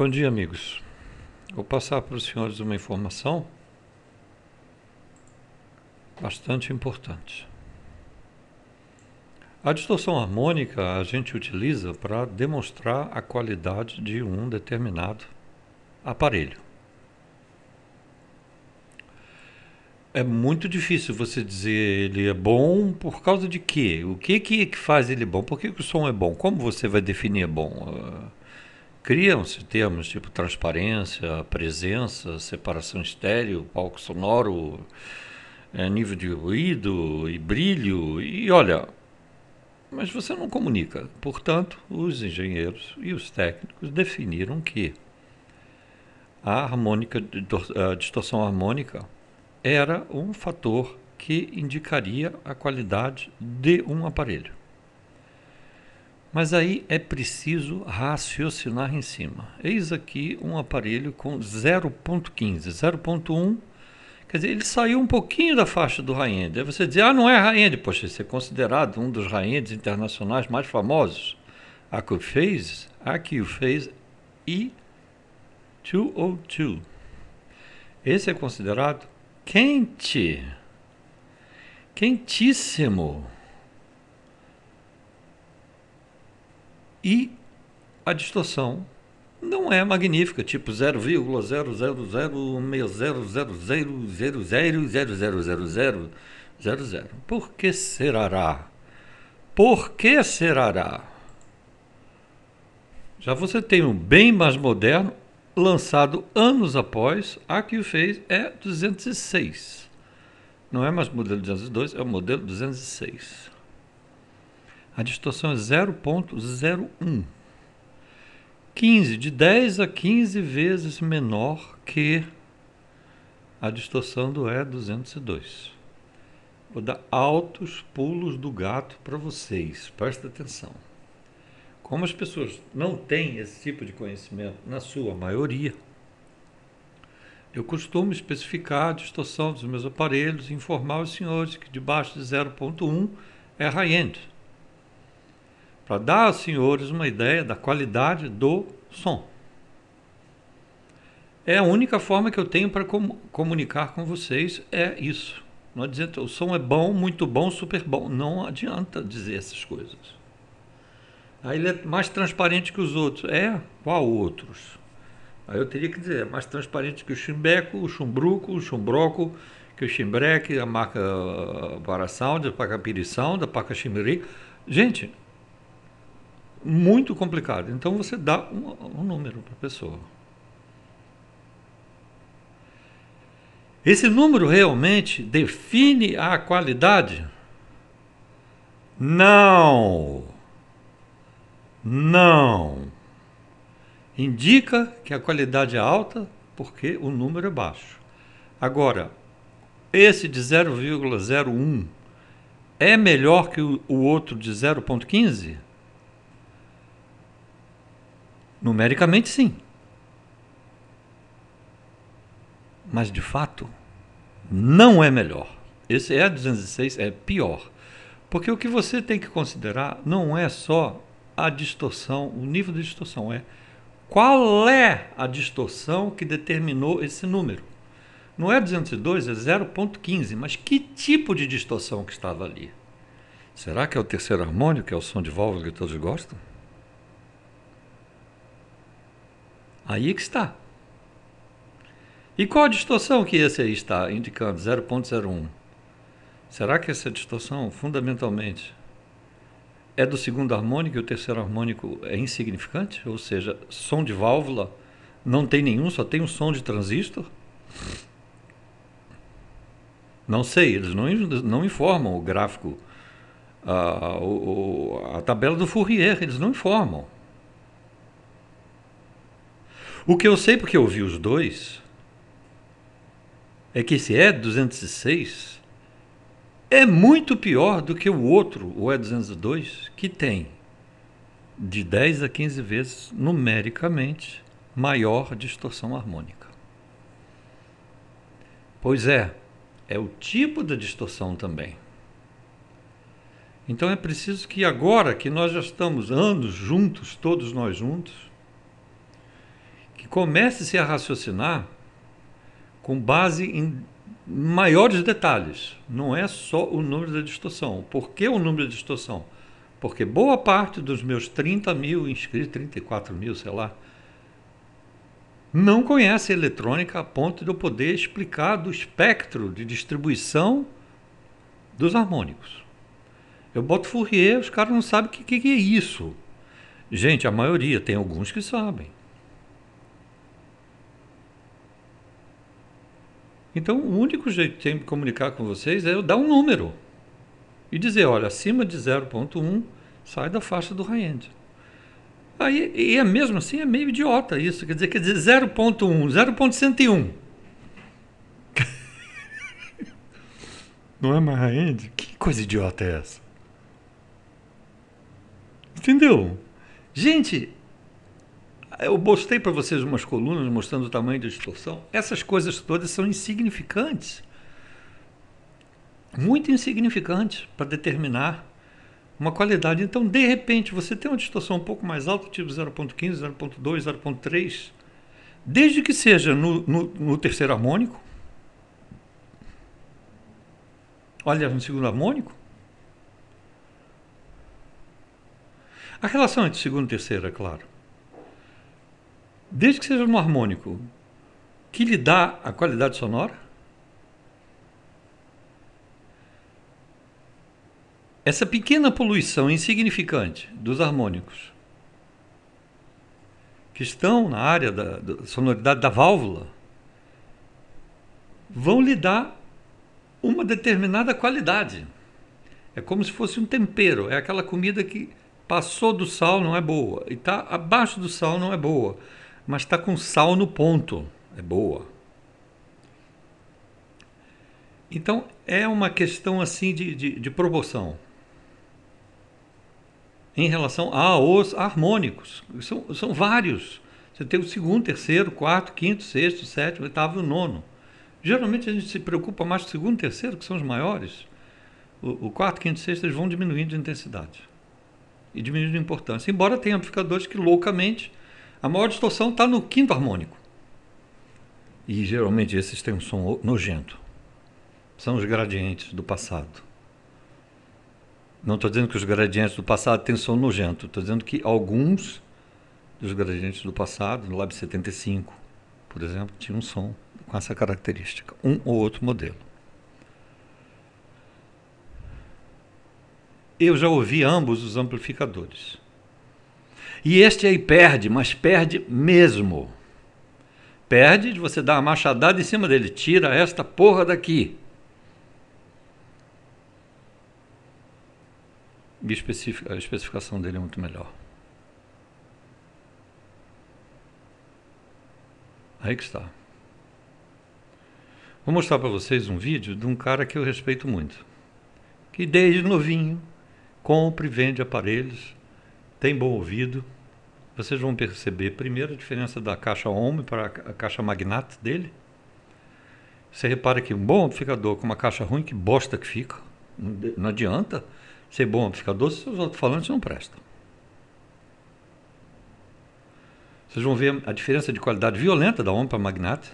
Bom dia, amigos. Vou passar para os senhores uma informação bastante importante. A distorção harmônica a gente utiliza para demonstrar a qualidade de um determinado aparelho. É muito difícil você dizer ele é bom por causa de quê? O que que é faz ele bom? Por que, que o som é bom? Como você vai definir é bom? Ah, criam-se termos tipo transparência, presença, separação estéreo, palco sonoro, eh, nível de ruído e brilho. E olha, mas você não comunica. Portanto, os engenheiros e os técnicos definiram que a harmônica, a distorção harmônica era um fator que indicaria a qualidade de um aparelho. Mas aí é preciso raciocinar em cima. Eis aqui um aparelho com 0.15, 0.1. Quer dizer, ele saiu um pouquinho da faixa do high-end. Aí você diz, ah, não é high-end. Poxa, isso é considerado um dos high-ends internacionais mais famosos. A que o fez, a que o fez e 202. Esse é considerado quente, quentíssimo. E a distorção não é magnífica, tipo 0,000600000000000. Por que será? Por que será? Já você tem um bem mais moderno, lançado anos após, a que o fez é 206. Não é mais modelo 202, é o modelo 206. A distorção é 0,01. 15, de 10 a 15 vezes menor que a distorção do E202. Vou dar altos pulos do gato para vocês, presta atenção. Como as pessoas não têm esse tipo de conhecimento, na sua maioria, eu costumo especificar a distorção dos meus aparelhos e informar os senhores que debaixo de 0,1 é high-end para dar aos senhores uma ideia da qualidade do som. É a única forma que eu tenho para com comunicar com vocês é isso. Não adianta, o som é bom, muito bom, super bom. Não adianta dizer essas coisas. Aí ele é mais transparente que os outros. É? Qual outros? Aí eu teria que dizer, é mais transparente que o chimbeco, o chumbruco, o chumbroco, que o chimbreque, a marca Vara Sound, a Paca Piri Sound, a Paca Chimiri. Gente, muito complicado. Então você dá um, um número para a pessoa. Esse número realmente define a qualidade? Não. Não. Indica que a qualidade é alta porque o número é baixo. Agora, esse de 0,01 é melhor que o outro de 0,15? Numericamente, sim. Mas de fato, não é melhor. Esse é E206 é pior. Porque o que você tem que considerar não é só a distorção, o nível de distorção, é qual é a distorção que determinou esse número. Não é 202, é 0.15, mas que tipo de distorção que estava ali? Será que é o terceiro harmônico, que é o som de válvula que todos gostam? Aí é que está. E qual a distorção que esse aí está indicando? 0,01. Será que essa distorção, fundamentalmente, é do segundo harmônico e o terceiro harmônico é insignificante? Ou seja, som de válvula não tem nenhum, só tem um som de transistor? Não sei, eles não, não informam o gráfico, a, ah, a, a tabela do Fourier, eles não informam. O que eu sei, porque eu vi os dois, é que esse E206 é muito pior do que o outro, o E202, que tem de 10 a 15 vezes numericamente maior distorção harmônica. Pois é, é o tipo da distorção também. Então é preciso que agora que nós já estamos anos juntos, todos nós juntos, que comece-se a raciocinar com base em maiores detalhes. Não é só o número da distorção. Por que o número da distorção? Porque boa parte dos meus 30 mil inscritos, 34 mil, sei lá, não conhece a eletrônica a ponto de eu poder explicar do espectro de distribuição dos harmônicos. Eu boto Fourier, os caras não sabem o que, que é isso. Gente, a maioria, tem alguns que sabem. Então, o único jeito que tem de comunicar com vocês é eu dar um número e dizer, olha, acima de 0.1 sai da faixa do high-end. Aí, e é mesmo assim, é meio idiota isso. Quer dizer, quer dizer 0.1, 0.101. Não é mais high-end? Que coisa idiota é essa? Entendeu? Gente, eu postei para vocês umas colunas mostrando o tamanho da distorção. Essas coisas todas são insignificantes. Muito insignificantes para determinar uma qualidade. Então, de repente, você tem uma distorção um pouco mais alta, tipo 0.15, 0.2, 0.3, desde que seja no, no, no terceiro harmônico. Olha, no segundo harmônico. A relação entre segundo e terceiro, é claro desde que seja no harmônico, que lhe dá a qualidade sonora? Essa pequena poluição insignificante dos harmônicos que estão na área da, da sonoridade da válvula vão lhe dar uma determinada qualidade. É como se fosse um tempero, é aquela comida que passou do sal não é boa e está abaixo do sal não é boa mas está com sal no ponto. É boa. Então é uma questão assim de, de, de proporção em relação aos harmônicos. São, são vários. Você tem o segundo, terceiro, quarto, quinto, sexto, sétimo, oitavo e nono. Geralmente a gente se preocupa mais com o segundo e terceiro, que são os maiores. O, o quarto, quinto e sexto eles vão diminuindo de intensidade e diminuindo de importância. Embora tenha amplificadores que loucamente a maior distorção está no quinto harmônico. E geralmente esses têm um som nojento. São os gradientes do passado. Não estou dizendo que os gradientes do passado têm som nojento. Estou dizendo que alguns dos gradientes do passado, no Lab 75, por exemplo, tinham um som com essa característica. Um ou outro modelo. Eu já ouvi ambos os amplificadores. E este aí perde, mas perde mesmo. Perde de você dar uma machadada em cima dele. Tira esta porra daqui. E a especificação dele é muito melhor. Aí que está. Vou mostrar para vocês um vídeo de um cara que eu respeito muito. Que desde novinho compra e vende aparelhos tem bom ouvido. Vocês vão perceber, primeiro, a diferença da caixa home para a caixa Magnat dele. Você repara que um bom amplificador com uma caixa ruim, que bosta que fica. Não adianta ser bom amplificador se os alto-falantes não prestam. Vocês vão ver a diferença de qualidade violenta da home para Magnat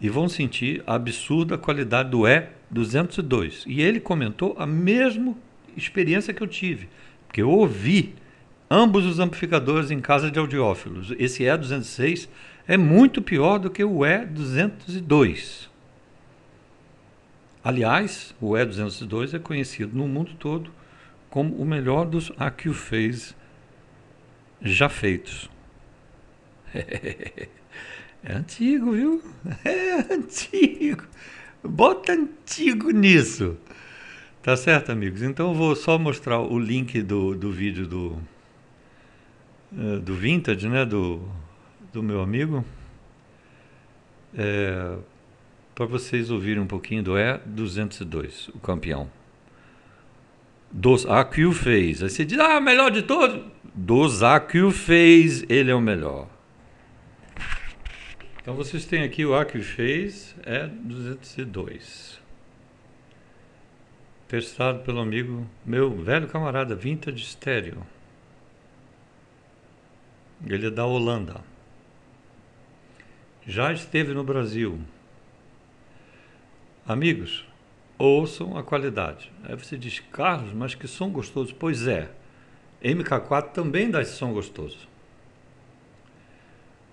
E vão sentir a absurda qualidade do E202. E ele comentou a mesma experiência que eu tive porque eu ouvi ambos os amplificadores em casa de audiófilos. Esse E206 é muito pior do que o E202. Aliás, o E202 é conhecido no mundo todo como o melhor dos aq já feitos. É antigo, viu? É antigo. Bota antigo nisso. Tá certo, amigos. Então eu vou só mostrar o link do, do vídeo do, eh, do Vintage, né? Do, do meu amigo. É, Para vocês ouvirem um pouquinho do E202, o campeão. Dos AQ fez. Aí você diz, ah, melhor de todos. Dos AQ fez, ele é o melhor. Então vocês têm aqui o AQ fez, é 202. Testado pelo amigo, meu velho camarada Vintage Stereo. Ele é da Holanda. Já esteve no Brasil. Amigos, ouçam a qualidade. Aí você diz, Carlos, mas que som gostoso. Pois é, MK4 também dá esse som gostoso.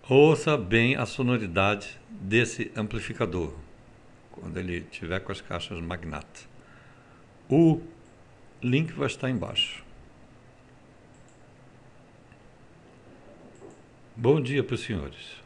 Ouça bem a sonoridade desse amplificador, quando ele tiver com as caixas Magnata. O link vai estar embaixo. Bom dia para os senhores.